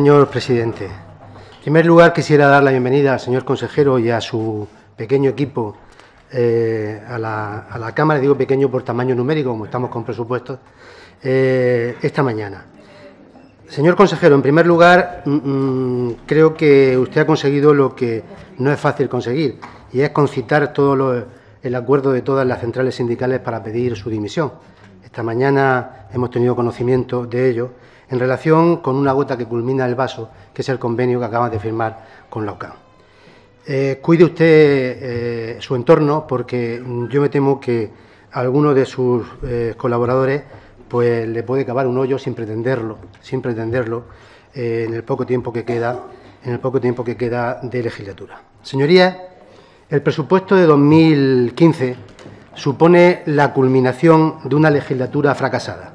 Señor presidente, en primer lugar quisiera dar la bienvenida al señor consejero y a su pequeño equipo eh, a, la, Cámara, digo pequeño por tamaño numérico, como estamos con presupuestos, eh, esta mañana. Señor consejero, en primer lugar, mm, mm, creo que usted ha conseguido lo que no es fácil conseguir, y es concitar todo el acuerdo de todas las centrales sindicales para pedir su dimisión. Esta mañana hemos tenido conocimiento de ello en relación con una gota que culmina el vaso, que es el convenio que acaban de firmar con la OCAM. Eh, cuide usted eh, su entorno porque yo me temo que alguno de sus eh, colaboradores pues le puede cavar un hoyo sin pretenderlo, sin pretenderlo en el poco tiempo que queda, en el poco tiempo que queda de legislatura. Señorías, el presupuesto de 2015 supone la culminación de una legislatura fracasada,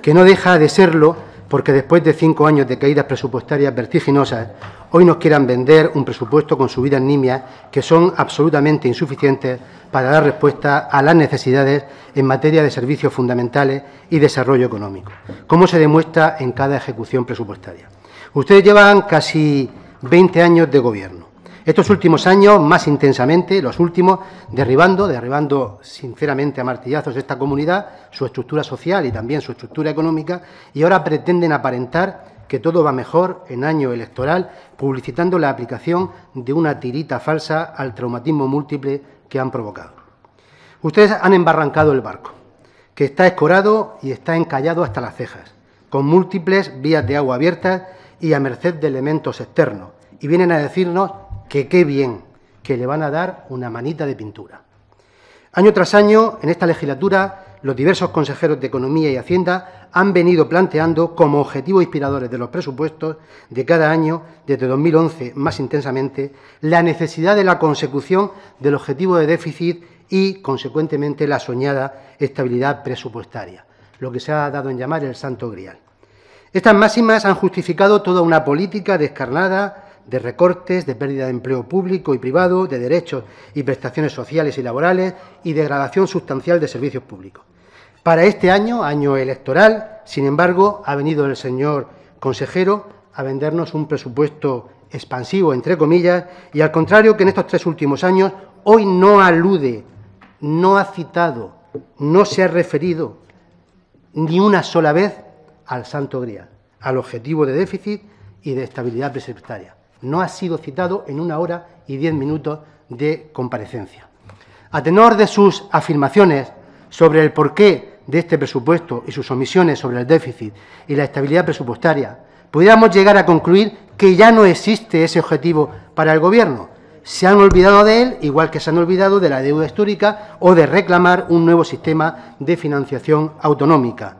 que no deja de serlo porque después de cinco años de caídas presupuestarias vertiginosas, hoy nos quieran vender un presupuesto con subidas nimias que son absolutamente insuficientes para dar respuesta a las necesidades en materia de servicios fundamentales y desarrollo económico, como se demuestra en cada ejecución presupuestaria. Ustedes llevan casi 20 años de gobierno estos últimos años, más intensamente, los últimos, derribando, derribando sinceramente a martillazos esta comunidad, su estructura social y también su estructura económica, y ahora pretenden aparentar que todo va mejor en año electoral, publicitando la aplicación de una tirita falsa al traumatismo múltiple que han provocado. Ustedes han embarrancado el barco, que está escorado y está encallado hasta las cejas, con múltiples vías de agua abiertas y a merced de elementos externos, y vienen a decirnos que qué bien, que le van a dar una manita de pintura. Año tras año, en esta legislatura, los diversos consejeros de Economía y Hacienda han venido planteando como objetivos inspiradores de los presupuestos de cada año, desde 2011 más intensamente, la necesidad de la consecución del objetivo de déficit y, consecuentemente, la soñada estabilidad presupuestaria, lo que se ha dado en llamar el Santo Grial. Estas máximas han justificado toda una política descarnada de recortes, de pérdida de empleo público y privado, de derechos y prestaciones sociales y laborales y degradación sustancial de servicios públicos. Para este año, año electoral, sin embargo, ha venido el señor consejero a vendernos un presupuesto expansivo, entre comillas, y al contrario que en estos tres últimos años, hoy no alude, no ha citado, no se ha referido ni una sola vez al Santo Grial, al objetivo de déficit y de estabilidad presupuestaria no ha sido citado en una hora y diez minutos de comparecencia. A tenor de sus afirmaciones sobre el porqué de este presupuesto y sus omisiones sobre el déficit y la estabilidad presupuestaria, pudiéramos llegar a concluir que ya no existe ese objetivo para el Gobierno. Se han olvidado de él, igual que se han olvidado de la deuda histórica o de reclamar un nuevo sistema de financiación autonómica.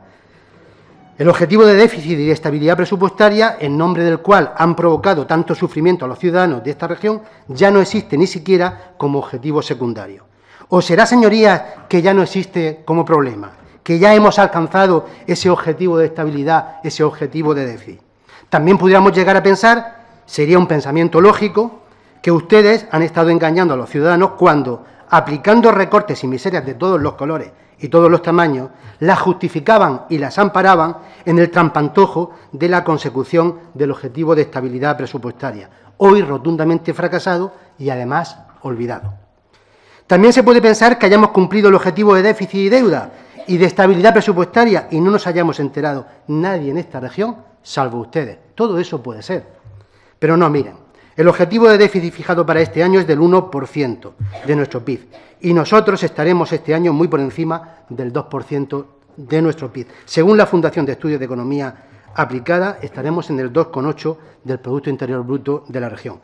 El objetivo de déficit y de estabilidad presupuestaria, en nombre del cual han provocado tanto sufrimiento a los ciudadanos de esta región, ya no existe ni siquiera como objetivo secundario. ¿O será, señorías, que ya no existe como problema? ¿Que ya hemos alcanzado ese objetivo de estabilidad, ese objetivo de déficit? También pudiéramos llegar a pensar, sería un pensamiento lógico, que ustedes han estado engañando a los ciudadanos cuando, aplicando recortes y miserias de todos los colores y todos los tamaños, las justificaban y las amparaban en el trampantojo de la consecución del objetivo de estabilidad presupuestaria, hoy rotundamente fracasado y además olvidado. También se puede pensar que hayamos cumplido el objetivo de déficit y deuda y de estabilidad presupuestaria y no nos hayamos enterado nadie en esta región, salvo ustedes. Todo eso puede ser. Pero no, miren, el objetivo de déficit fijado para este año es del 1% de nuestro PIB y nosotros estaremos este año muy por encima del 2% de nuestro PIB. Según la Fundación de Estudios de Economía Aplicada, estaremos en el 2,8% del Producto Interior Bruto de la región.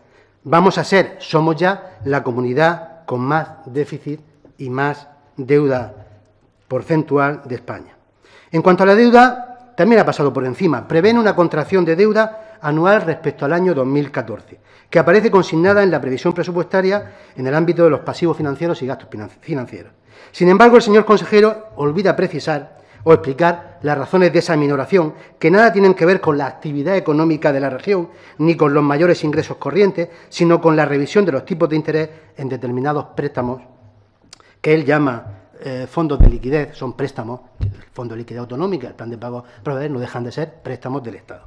Vamos a ser, somos ya, la comunidad con más déficit y más deuda porcentual de España. En cuanto a la deuda, también ha pasado por encima. Prevén una contracción de deuda anual respecto al año 2014, que aparece consignada en la previsión presupuestaria en el ámbito de los pasivos financieros y gastos financieros. Sin embargo, el señor consejero olvida precisar o explicar las razones de esa minoración, que nada tienen que ver con la actividad económica de la región, ni con los mayores ingresos corrientes, sino con la revisión de los tipos de interés en determinados préstamos que él llama eh, fondos de liquidez son préstamos, el fondo de liquidez autonómica, el plan de pago proveedor no dejan de ser préstamos del Estado.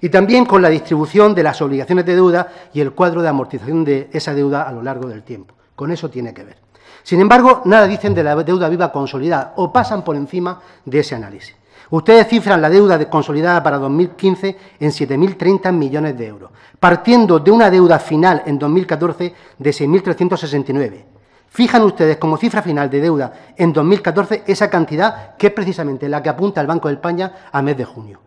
Y también con la distribución de las obligaciones de deuda y el cuadro de amortización de esa deuda a lo largo del tiempo. Con eso tiene que ver. Sin embargo, nada dicen de la deuda viva consolidada o pasan por encima de ese análisis. Ustedes cifran la deuda consolidada para 2015 en 7.030 millones de euros, partiendo de una deuda final en 2014 de 6.369 Fijan ustedes como cifra final de deuda en 2014 esa cantidad que es precisamente la que apunta el Banco de España a mes de junio.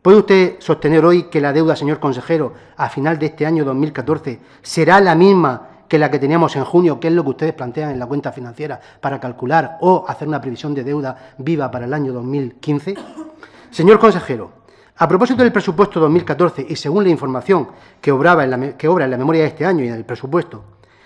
¿Puede usted sostener hoy que la deuda, señor consejero, a final de este año 2014 será la misma que la que teníamos en junio, que es lo que ustedes plantean en la cuenta financiera para calcular o hacer una previsión de deuda viva para el año 2015? Señor consejero, a propósito del presupuesto 2014 y según la información que, que obra en la memoria de este año y en el presupuesto,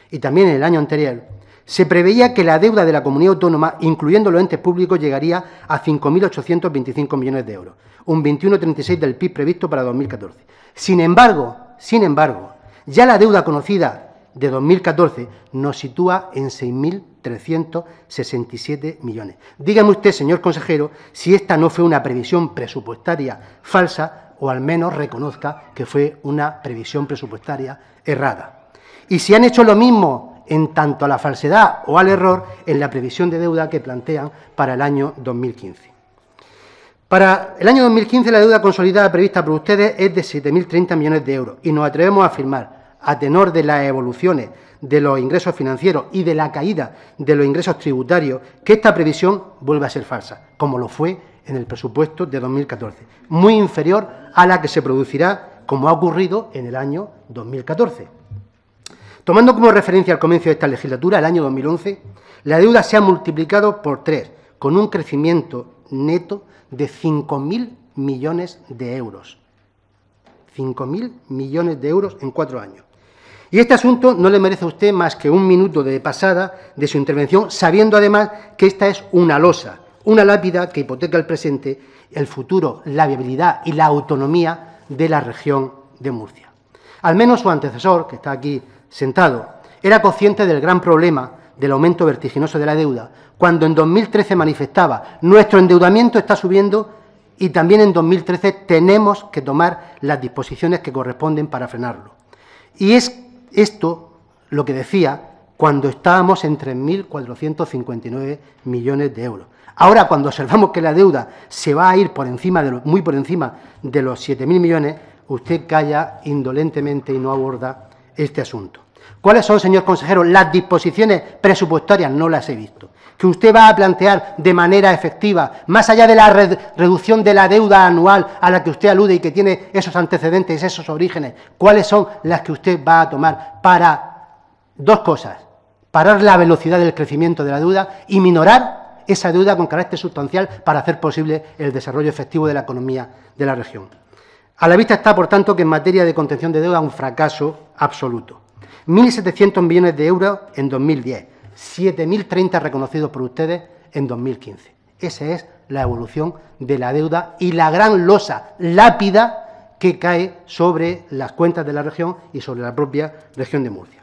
y también en el año anterior, se preveía que la deuda de la comunidad autónoma, incluyendo los entes públicos, llegaría a 5.825 millones de euros, un 21,36 del PIB previsto para 2014. Sin embargo, sin embargo, ya la deuda conocida de 2014 nos sitúa en 6.367 millones. Dígame usted, señor consejero, si esta no fue una previsión presupuestaria falsa o al menos reconozca que fue una previsión presupuestaria errada. Y si han hecho lo mismo en tanto a la falsedad o al error en la previsión de deuda que plantean para el año 2015. Para el año 2015 la deuda consolidada prevista por ustedes es de 7.030 millones de euros y nos atrevemos a afirmar, a tenor de las evoluciones de los ingresos financieros y de la caída de los ingresos tributarios, que esta previsión vuelve a ser falsa, como lo fue en el presupuesto de 2014, muy inferior a la que se producirá como ha ocurrido en el año 2014. Tomando como referencia al comienzo de esta legislatura, el año 2011, la deuda se ha multiplicado por tres, con un crecimiento neto de 5.000 millones de euros. 5.000 millones de euros en cuatro años. Y este asunto no le merece a usted más que un minuto de pasada de su intervención, sabiendo además que esta es una losa, una lápida que hipoteca el presente, el futuro, la viabilidad y la autonomía de la región de Murcia. Al menos su antecesor, que está aquí sentado, era consciente del gran problema del aumento vertiginoso de la deuda, cuando en 2013 manifestaba, nuestro endeudamiento está subiendo y también en 2013 tenemos que tomar las disposiciones que corresponden para frenarlo. Y es esto lo que decía cuando estábamos en 3.459 millones de euros. Ahora, cuando observamos que la deuda se va a ir por encima de muy por encima de los 7.000 millones, usted calla indolentemente y no aborda este asunto. ¿Cuáles son, señor consejero, las disposiciones presupuestarias? No las he visto. Que usted va a plantear de manera efectiva, más allá de la reducción de la deuda anual a la que usted alude y que tiene esos antecedentes, esos orígenes, ¿cuáles son las que usted va a tomar para dos cosas? Parar la velocidad del crecimiento de la deuda y minorar esa deuda con carácter sustancial para hacer posible el desarrollo efectivo de la economía de la región. A la vista está, por tanto, que en materia de contención de deuda un fracaso absoluto. 1.700 millones de euros en 2010, 7.030 reconocidos por ustedes en 2015. Esa es la evolución de la deuda y la gran losa lápida que cae sobre las cuentas de la región y sobre la propia región de Murcia.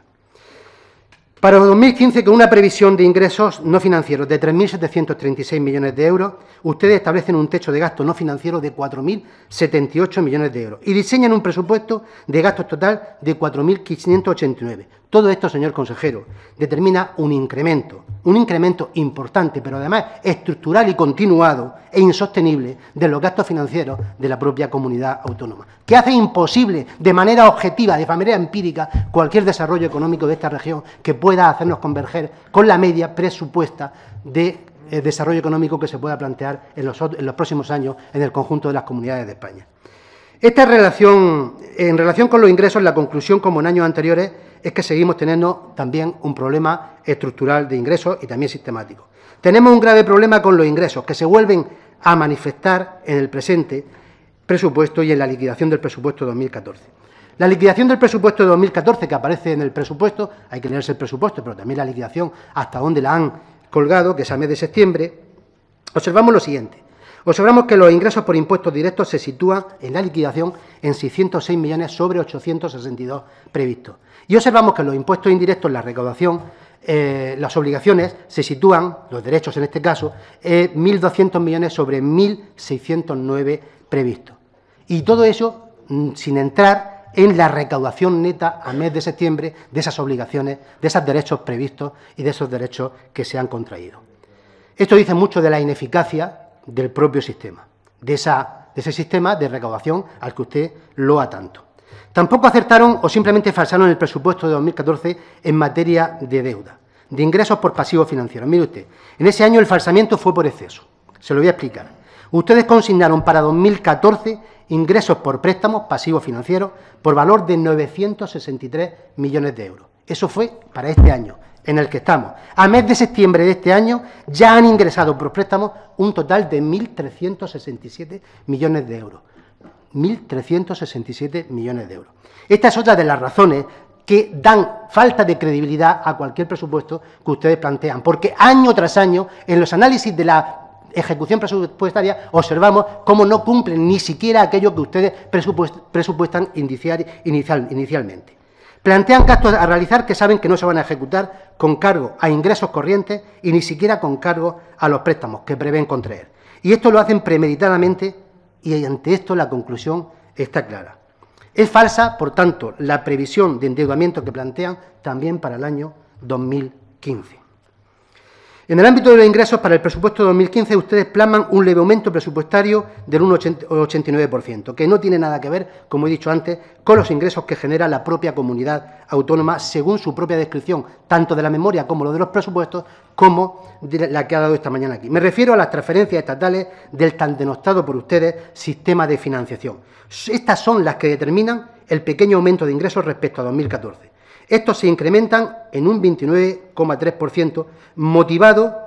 Para 2015, con una previsión de ingresos no financieros de 3.736 millones de euros, ustedes establecen un techo de gasto no financiero de 4.078 millones de euros y diseñan un presupuesto de gastos total de 4.589, todo esto, señor consejero, determina un incremento, un incremento importante, pero además estructural y continuado e insostenible de los gastos financieros de la propia comunidad autónoma, que hace imposible de manera objetiva, de manera empírica, cualquier desarrollo económico de esta región que pueda hacernos converger con la media presupuesta de eh, desarrollo económico que se pueda plantear en los próximos años en el conjunto de las comunidades de España. Esta relación, en relación con los ingresos, la conclusión, como en años anteriores, es que seguimos teniendo también un problema estructural de ingresos y también sistemático. Tenemos un grave problema con los ingresos, que se vuelven a manifestar en el presente presupuesto y en la liquidación del presupuesto 2014. La liquidación del presupuesto de 2014, que aparece en el presupuesto, hay que leerse el presupuesto, pero también la liquidación hasta dónde la han colgado, que es a mes de septiembre, observamos lo siguiente. Observamos que los ingresos por impuestos directos se sitúan en la liquidación en 606 millones sobre 862 previstos. Y observamos que los impuestos indirectos, la recaudación, eh, las obligaciones se sitúan, los derechos en este caso, en 1.200 millones sobre 1.609 previstos. Y todo eso mm, sin entrar en la recaudación neta a mes de septiembre de esas obligaciones, de esos derechos previstos y de esos derechos que se han contraído. Esto dice mucho de la ineficacia del propio sistema, de, esa, de ese sistema de recaudación al que usted ha tanto. Tampoco acertaron o simplemente falsaron el presupuesto de 2014 en materia de deuda, de ingresos por pasivos financieros. Mire usted, en ese año el falsamiento fue por exceso. Se lo voy a explicar. Ustedes consignaron para 2014 ingresos por préstamos pasivos financieros por valor de 963 millones de euros. Eso fue para este año, en el que estamos. A mes de septiembre de este año ya han ingresado por préstamos un total de 1.367 millones de euros. 1.367 millones de euros. Esta es otra de las razones que dan falta de credibilidad a cualquier presupuesto que ustedes plantean, porque año tras año, en los análisis de la ejecución presupuestaria, observamos cómo no cumplen ni siquiera aquello que ustedes presupuestan inicialmente. Plantean gastos a realizar que saben que no se van a ejecutar con cargo a ingresos corrientes y ni siquiera con cargo a los préstamos que prevén contraer. Y esto lo hacen premeditadamente y ante esto la conclusión está clara. Es falsa, por tanto, la previsión de endeudamiento que plantean también para el año 2015. En el ámbito de los ingresos para el presupuesto de 2015, ustedes plasman un leve aumento presupuestario del 1,89%, que no tiene nada que ver, como he dicho antes, con los ingresos que genera la propia comunidad autónoma, según su propia descripción, tanto de la memoria como lo de los presupuestos, como de la que ha dado esta mañana aquí. Me refiero a las transferencias estatales del tan denostado por ustedes sistema de financiación. Estas son las que determinan el pequeño aumento de ingresos respecto a 2014. Estos se incrementan en un 29,3%, motivado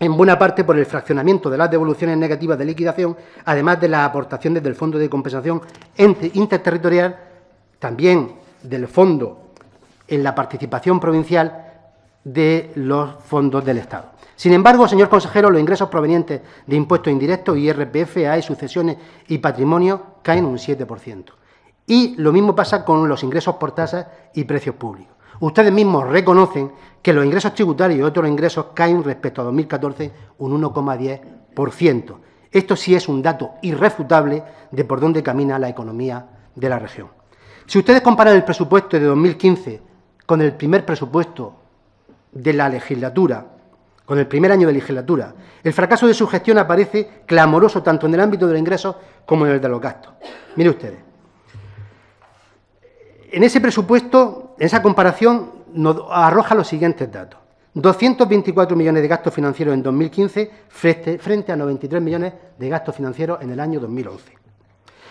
en buena parte por el fraccionamiento de las devoluciones negativas de liquidación, además de las aportaciones del Fondo de Compensación Interterritorial, también del Fondo en la participación provincial de los fondos del Estado. Sin embargo, señor consejero, los ingresos provenientes de impuestos indirectos, IRPF, AE, sucesiones y patrimonio caen un 7%. Y lo mismo pasa con los ingresos por tasas y precios públicos. Ustedes mismos reconocen que los ingresos tributarios y otros ingresos caen respecto a 2014 un 1,10%. Esto sí es un dato irrefutable de por dónde camina la economía de la región. Si ustedes comparan el presupuesto de 2015 con el primer presupuesto de la legislatura, con el primer año de legislatura, el fracaso de su gestión aparece clamoroso tanto en el ámbito de los ingresos como en el de los gastos. Mire ustedes, en ese presupuesto, en esa comparación, nos arroja los siguientes datos. 224 millones de gastos financieros en 2015 frente, frente a 93 millones de gastos financieros en el año 2011.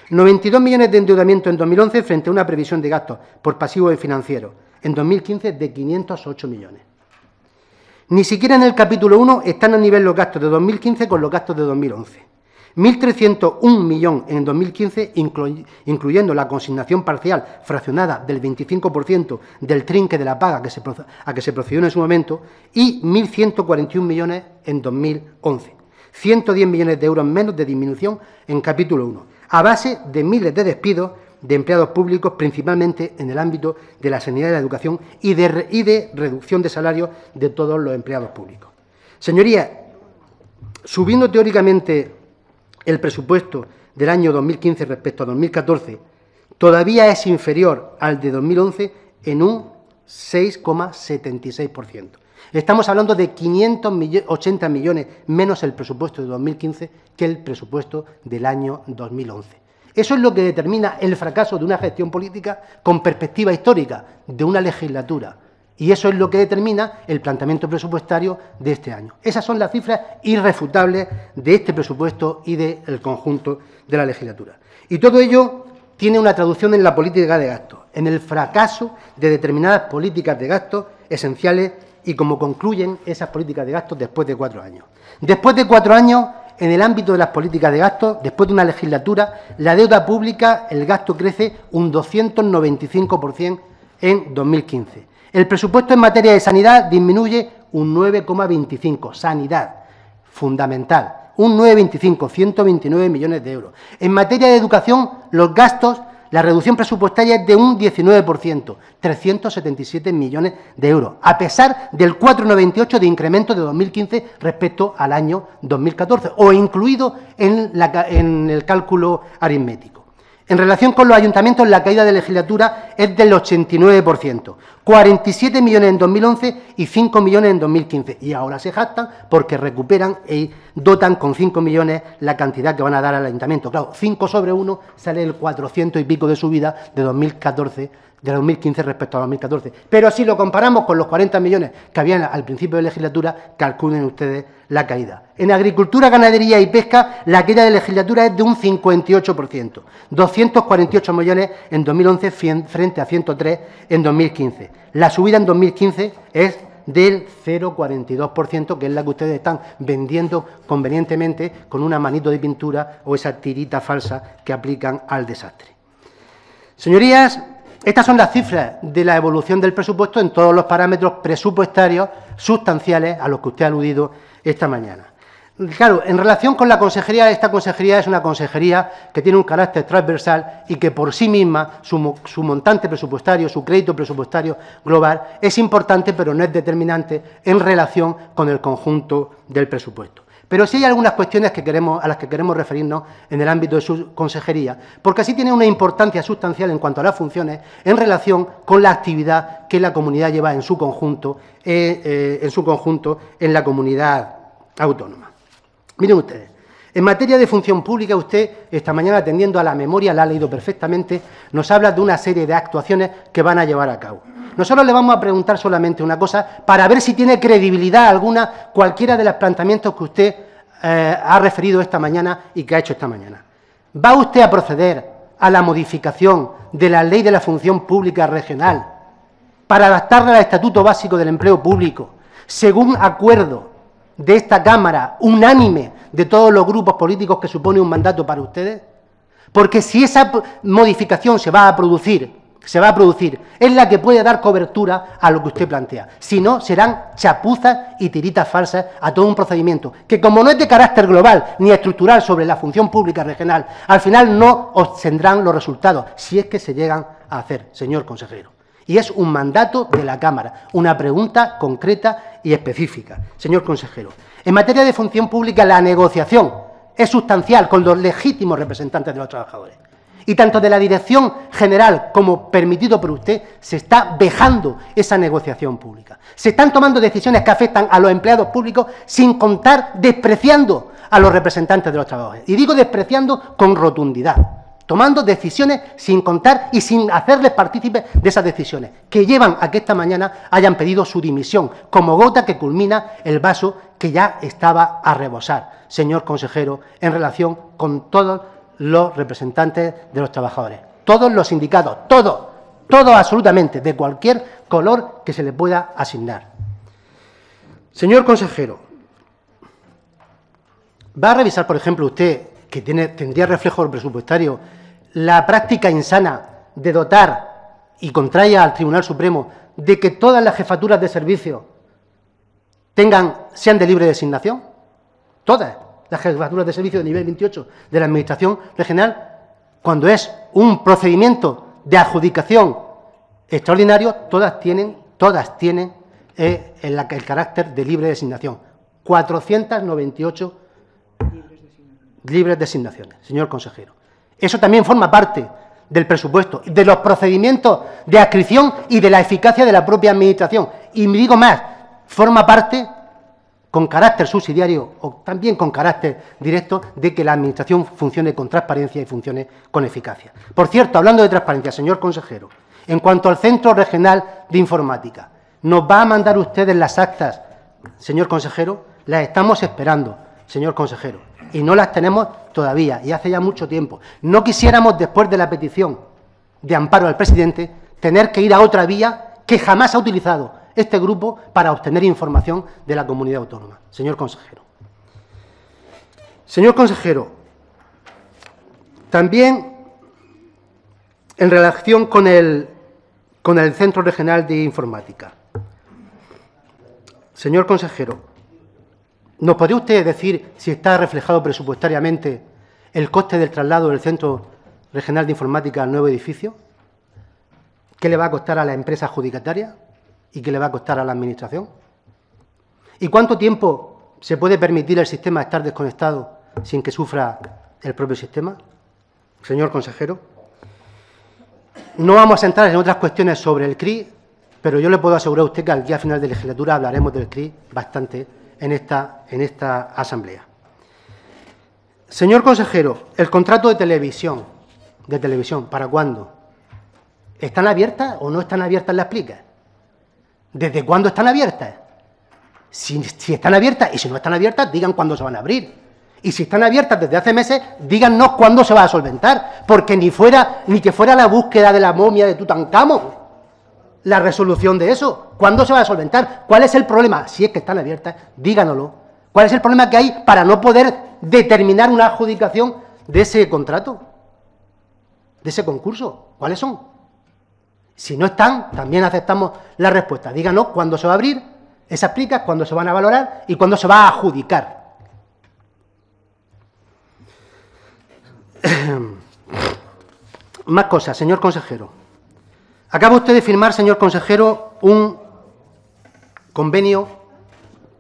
92 millones de endeudamiento en 2011 frente a una previsión de gastos por pasivos y financieros en 2015 de 508 millones. Ni siquiera en el capítulo 1 están a nivel los gastos de 2015 con los gastos de 2011. 1.301 millones en 2015, incluyendo la consignación parcial fraccionada del 25% del trinque de la paga que se, a que se procedió en su momento, y 1.141 millones en 2011. 110 millones de euros menos de disminución en capítulo 1, a base de miles de despidos de empleados públicos, principalmente en el ámbito de la sanidad y la educación, y de, y de reducción de salarios de todos los empleados públicos. Señorías, subiendo teóricamente el presupuesto del año 2015 respecto a 2014 todavía es inferior al de 2011 en un 6,76%. Estamos hablando de 580 millones menos el presupuesto de 2015 que el presupuesto del año 2011. Eso es lo que determina el fracaso de una gestión política con perspectiva histórica, de una legislatura. Y eso es lo que determina el planteamiento presupuestario de este año. Esas son las cifras irrefutables de este presupuesto y del conjunto de la legislatura. Y todo ello tiene una traducción en la política de gastos, en el fracaso de determinadas políticas de gasto esenciales y cómo concluyen esas políticas de gastos después de cuatro años. Después de cuatro años, en el ámbito de las políticas de gasto, después de una legislatura, la deuda pública, el gasto crece un 295% en 2015. El presupuesto en materia de sanidad disminuye un 9,25. Sanidad, fundamental. Un 9,25, 129 millones de euros. En materia de educación, los gastos, la reducción presupuestaria es de un 19%, 377 millones de euros, a pesar del 4,98 de incremento de 2015 respecto al año 2014, o incluido en, en el cálculo aritmético. En relación con los ayuntamientos, la caída de legislatura es del 89%, 47 millones en 2011 y 5 millones en 2015. Y ahora se jactan porque recuperan y dotan con 5 millones la cantidad que van a dar al ayuntamiento. Claro, 5 sobre 1 sale el 400 y pico de subida de 2014 de 2015 respecto a 2014. Pero si lo comparamos con los 40 millones que habían al principio de legislatura, calculen ustedes la caída. En agricultura, ganadería y pesca, la caída de legislatura es de un 58%, 248 millones en 2011 frente a 103 en 2015. La subida en 2015 es del 0,42%, que es la que ustedes están vendiendo convenientemente con una manito de pintura o esa tirita falsa que aplican al desastre. Señorías, estas son las cifras de la evolución del presupuesto en todos los parámetros presupuestarios sustanciales a los que usted ha aludido esta mañana. Claro, en relación con la consejería, esta consejería es una consejería que tiene un carácter transversal y que por sí misma su, montante presupuestario, su crédito presupuestario global es importante, pero no es determinante en relación con el conjunto del presupuesto. Pero sí hay algunas cuestiones a las que queremos referirnos en el ámbito de su consejería, porque así tiene una importancia sustancial en cuanto a las funciones en relación con la actividad que la comunidad lleva en, su conjunto eh, eh, en la comunidad autónoma. Miren ustedes, en materia de función pública, usted esta mañana atendiendo a la memoria, la ha leído perfectamente, nos habla de una serie de actuaciones que van a llevar a cabo. Nosotros le vamos a preguntar solamente una cosa para ver si tiene credibilidad alguna cualquiera de los planteamientos que usted eh, ha referido esta mañana y que ha hecho esta mañana. ¿Va usted a proceder a la modificación de la ley de la función pública regional para adaptarla al Estatuto Básico del Empleo Público según acuerdo de esta Cámara, unánime, de todos los grupos políticos que supone un mandato para ustedes? Porque si esa modificación se va a producir, se va a producir, es la que puede dar cobertura a lo que usted plantea. Si no, serán chapuzas y tiritas falsas a todo un procedimiento que, como no es de carácter global ni estructural sobre la función pública regional, al final no obtendrán los resultados, si es que se llegan a hacer, señor consejero y es un mandato de la Cámara, una pregunta concreta y específica. Señor consejero, en materia de función pública la negociación es sustancial con los legítimos representantes de los trabajadores. Y tanto de la Dirección General como permitido por usted, se está vejando esa negociación pública. Se están tomando decisiones que afectan a los empleados públicos sin contar despreciando a los representantes de los trabajadores. Y digo despreciando con rotundidad tomando decisiones sin contar y sin hacerles partícipes de esas decisiones, que llevan a que esta mañana hayan pedido su dimisión, como gota que culmina el vaso que ya estaba a rebosar, señor consejero, en relación con todos los representantes de los trabajadores, todos los sindicatos, todos, todos absolutamente, de cualquier color que se le pueda asignar. Señor consejero, ¿va a revisar, por ejemplo, usted, que tendría reflejo presupuestario la práctica insana de dotar, y contraer al Tribunal Supremo, de que todas las jefaturas de servicio tengan, sean de libre designación? Todas las jefaturas de servicio de nivel 28 de la Administración Regional, cuando es un procedimiento de adjudicación extraordinario, todas tienen, todas tienen eh, el, carácter de libre designación. 498 libres designaciones, señor consejero. Eso también forma parte del presupuesto, de los procedimientos de adscripción y de la eficacia de la propia Administración. Y me digo más, forma parte, con carácter subsidiario o también con carácter directo, de que la Administración funcione con transparencia y funcione con eficacia. Por cierto, hablando de transparencia, señor consejero, en cuanto al Centro Regional de Informática, nos va a mandar ustedes las actas, señor consejero, las estamos esperando, señor consejero y no las tenemos todavía, y hace ya mucho tiempo. No quisiéramos, después de la petición de amparo al presidente, tener que ir a otra vía que jamás ha utilizado este grupo para obtener información de la comunidad autónoma. Señor consejero. Señor consejero, también en relación con el, con el Centro Regional de Informática. Señor consejero, ¿Nos podría usted decir si está reflejado presupuestariamente el coste del traslado del Centro Regional de Informática al nuevo edificio? ¿Qué le va a costar a la empresa adjudicataria? ¿Y qué le va a costar a la Administración? ¿Y cuánto tiempo se puede permitir al sistema estar desconectado sin que sufra el propio sistema? Señor consejero, no vamos a entrar en otras cuestiones sobre el CRI, pero yo le puedo asegurar a usted que al día final de legislatura hablaremos del CRI bastante en esta, en esta asamblea. Señor consejero, el contrato de televisión, de televisión, ¿para cuándo? ¿Están abiertas o no están abiertas las explica. ¿Desde cuándo están abiertas? Si, si, están abiertas y si no están abiertas, digan cuándo se van a abrir. Y si están abiertas desde hace meses, díganos cuándo se va a solventar. Porque ni fuera, ni que fuera la búsqueda de la momia de Tutankamón la resolución de eso? ¿Cuándo se va a solventar? ¿Cuál es el problema? Si es que están abiertas, díganoslo. ¿Cuál es el problema que hay para no poder determinar una adjudicación de ese contrato? ¿De ese concurso? ¿Cuáles son? Si no están, también aceptamos la respuesta. Díganos cuándo se va a abrir, esas plicas, cuándo se van a valorar y cuándo se va a adjudicar. Más cosas, señor consejero. Acaba usted de firmar, señor consejero, un convenio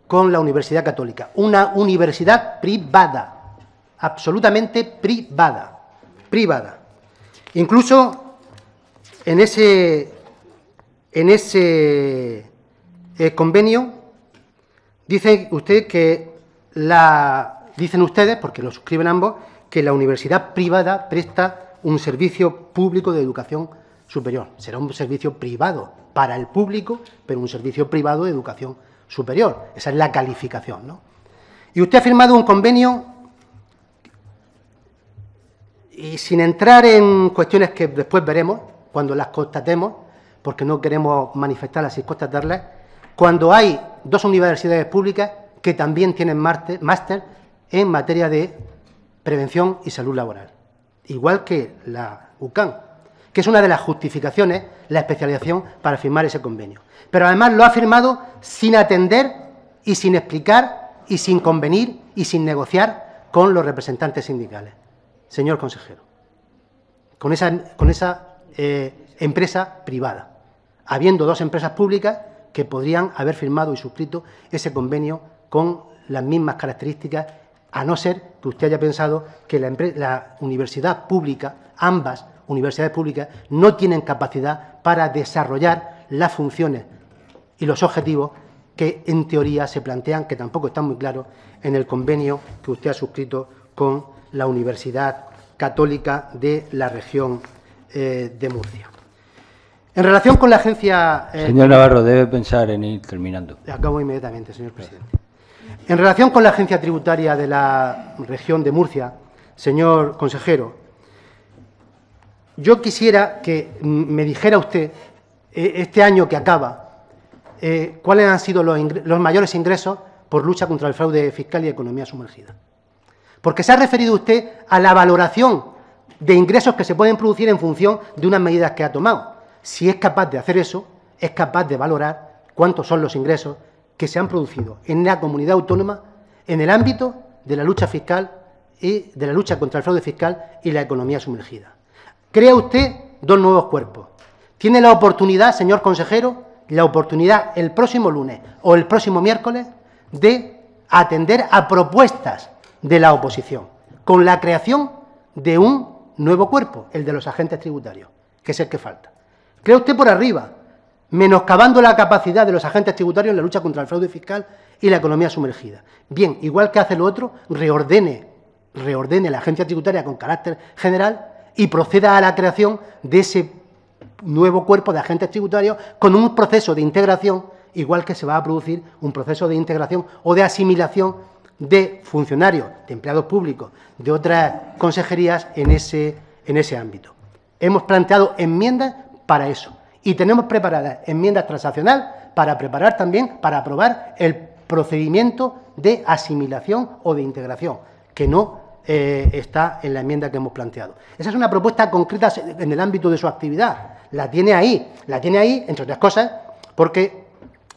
con la Universidad Católica, una universidad privada, absolutamente privada, privada. Incluso en ese, en ese eh, convenio dice usted que la, dicen ustedes, porque lo suscriben ambos, que la universidad privada presta un servicio público de educación superior. Será un servicio privado para el público, pero un servicio privado de educación superior. Esa es la calificación. ¿no? Y usted ha firmado un convenio y sin entrar en cuestiones que después veremos, cuando las constatemos, porque no queremos manifestarlas y constatarlas, cuando hay dos universidades públicas que también tienen máster en materia de prevención y salud laboral, igual que la UCAN que es una de las justificaciones, la especialización para firmar ese convenio. Pero además lo ha firmado sin atender y sin explicar y sin convenir y sin negociar con los representantes sindicales. Señor consejero, con esa, eh, empresa privada, habiendo dos empresas públicas que podrían haber firmado y suscrito ese convenio con las mismas características, a no ser que usted haya pensado que la universidad pública, ambas, universidades públicas no tienen capacidad para desarrollar las funciones y los objetivos que en teoría se plantean, que tampoco están muy claros, en el convenio que usted ha suscrito con la Universidad Católica de la región eh, de Murcia. En relación con la agencia. Eh, señor Navarro, debe pensar en ir terminando. Acabo inmediatamente, señor presidente. En relación con la agencia tributaria de la región de Murcia, señor consejero, yo quisiera que me dijera usted, eh, este año que acaba, eh, cuáles han sido los, los mayores ingresos por lucha contra el fraude fiscal y economía sumergida. Porque se ha referido usted a la valoración de ingresos que se pueden producir en función de unas medidas que ha tomado. Si es capaz de hacer eso, es capaz de valorar cuántos son los ingresos que se han producido en la comunidad autónoma en el ámbito de la lucha fiscal y de la lucha contra el fraude fiscal y la economía sumergida. Crea usted dos nuevos cuerpos. Tiene la oportunidad, señor consejero, la oportunidad el próximo lunes o el próximo miércoles de atender a propuestas de la oposición con la creación de un nuevo cuerpo, el de los agentes tributarios, que es el que falta. Crea usted por arriba, menoscabando la capacidad de los agentes tributarios en la lucha contra el fraude fiscal y la economía sumergida. Bien, igual que hace lo otro, reordene, reordene la agencia tributaria con carácter general y proceda a la creación de ese nuevo cuerpo de agentes tributarios con un proceso de integración, igual que se va a producir un proceso de integración o de asimilación de funcionarios, de empleados públicos, de otras consejerías en ese, en ese ámbito. Hemos planteado enmiendas para eso y tenemos preparadas enmiendas transaccionales para preparar también, para aprobar el procedimiento de asimilación o de integración, que no eh, está en la enmienda que hemos planteado. Esa es una propuesta concreta en el ámbito de su actividad. La tiene ahí, la tiene ahí, entre otras cosas, porque,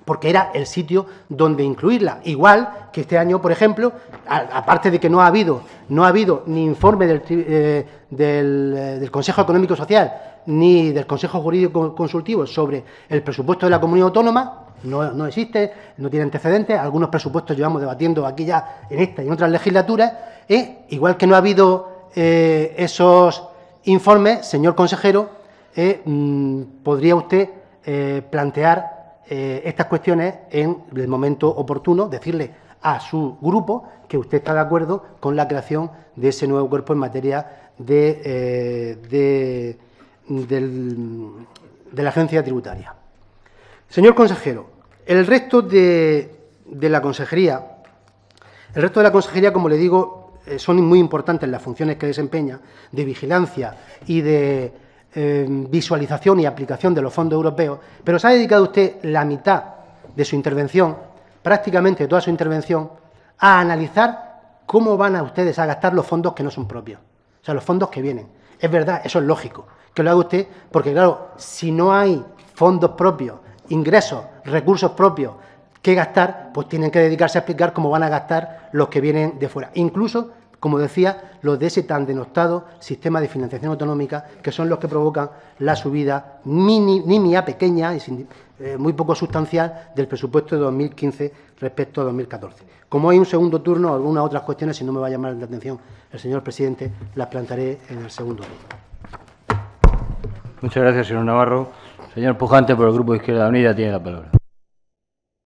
porque era el sitio donde incluirla. Igual que este año, por ejemplo, aparte de que no ha habido, no ha habido ni informe eh, eh, del, Consejo Económico Social ni del Consejo Jurídico Consultivo sobre el presupuesto de la comunidad autónoma, no, no, existe, no tiene antecedentes. Algunos presupuestos llevamos debatiendo aquí ya en esta y en otras legislaturas, Igual que no ha habido eh, esos informes, señor consejero, eh, mm, podría usted eh, plantear estas cuestiones en el momento oportuno, decirle a su grupo que usted está de acuerdo con la creación de ese nuevo cuerpo en materia de, de, la agencia tributaria. Señor consejero, el resto de la consejería, el resto de la consejería, como le digo, eh, son muy importantes las funciones que desempeña de vigilancia y de eh, visualización y aplicación de los fondos europeos, pero se ha dedicado usted la mitad de su intervención, prácticamente toda su intervención, a analizar cómo van a ustedes a gastar los fondos que no son propios, o sea, los fondos que vienen. Es verdad, eso es lógico, que lo haga usted, porque claro, si no hay fondos propios, ingresos, recursos propios qué gastar, pues tienen que dedicarse a explicar cómo van a gastar los que vienen de fuera. Incluso, como decía, los de ese tan denostado sistema de financiación autonómica, que son los que provocan la subida nimia, pequeña y eh, muy poco sustancial del presupuesto de 2015 respecto a 2014. Como hay un segundo turno, algunas otras cuestiones, si no me va a llamar la atención el señor presidente, las plantaré en el segundo turno. Muchas gracias, señor Navarro. Señor Pujante, por el Grupo de Izquierda Unida, tiene la palabra.